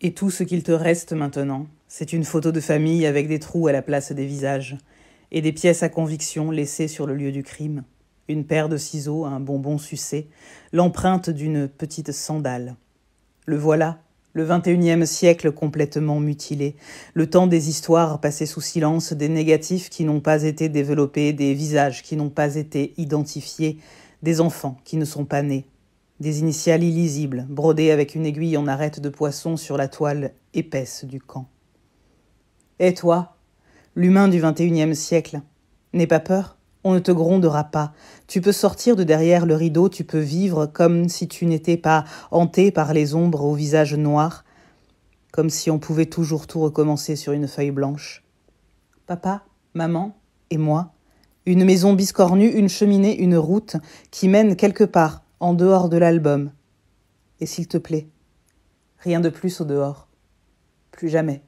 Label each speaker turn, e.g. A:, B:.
A: Et tout ce qu'il te reste maintenant, c'est une photo de famille avec des trous à la place des visages, et des pièces à conviction laissées sur le lieu du crime, une paire de ciseaux, un bonbon sucé, l'empreinte d'une petite sandale. Le voilà, le XXIe siècle complètement mutilé, le temps des histoires passées sous silence, des négatifs qui n'ont pas été développés, des visages qui n'ont pas été identifiés, des enfants qui ne sont pas nés, des initiales illisibles, brodées avec une aiguille en arête de poisson sur la toile épaisse du camp. Et toi, l'humain du XXIe siècle, n'aie pas peur, on ne te grondera pas. Tu peux sortir de derrière le rideau, tu peux vivre comme si tu n'étais pas hanté par les ombres au visage noir, comme si on pouvait toujours tout recommencer sur une feuille blanche. Papa, maman et moi, une maison biscornue, une cheminée, une route qui mène quelque part, en dehors de l'album. Et s'il te plaît, rien de plus au dehors. Plus jamais.